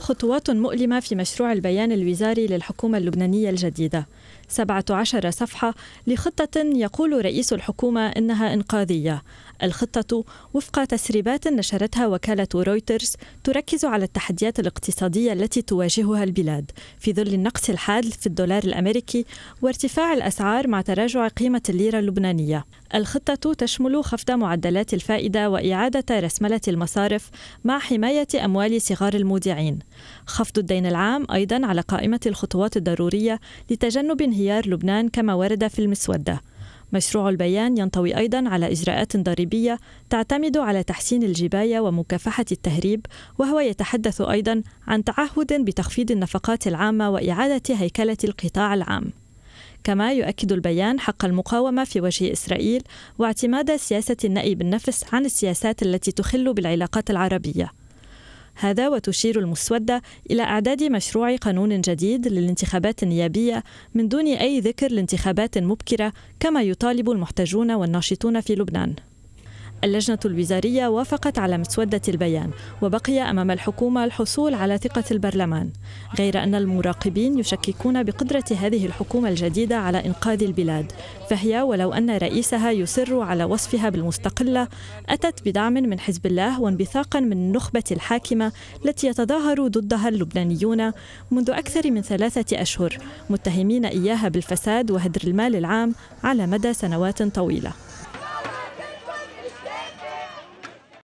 خطوات مؤلمة في مشروع البيان الوزاري للحكومة اللبنانية الجديدة 17 صفحة لخطة يقول رئيس الحكومة إنها إنقاذية الخطة وفق تسريبات نشرتها وكالة رويترز تركز على التحديات الاقتصادية التي تواجهها البلاد في ظل النقص الحاد في الدولار الأمريكي وارتفاع الأسعار مع تراجع قيمة الليرة اللبنانية الخطة تشمل خفض معدلات الفائدة وإعادة رسملة المصارف مع حماية أموال صغار المودعين. خفض الدين العام أيضا على قائمة الخطوات الضرورية لتجنب انهيار لبنان كما ورد في المسودة. مشروع البيان ينطوي أيضا على إجراءات ضريبية تعتمد على تحسين الجباية ومكافحة التهريب وهو يتحدث أيضا عن تعهد بتخفيض النفقات العامة وإعادة هيكلة القطاع العام كما يؤكد البيان حق المقاومة في وجه إسرائيل واعتماد سياسة النأي بالنفس عن السياسات التي تخل بالعلاقات العربية هذا وتشير المسودة إلى إعداد مشروع قانون جديد للانتخابات النيابية من دون أي ذكر لانتخابات مبكرة كما يطالب المحتجون والناشطون في لبنان اللجنة الوزارية وافقت على مسودة البيان وبقي أمام الحكومة الحصول على ثقة البرلمان غير أن المراقبين يشككون بقدرة هذه الحكومة الجديدة على إنقاذ البلاد فهي ولو أن رئيسها يصر على وصفها بالمستقلة أتت بدعم من حزب الله وانبثاقا من النخبة الحاكمة التي يتظاهر ضدها اللبنانيون منذ أكثر من ثلاثة أشهر متهمين إياها بالفساد وهدر المال العام على مدى سنوات طويلة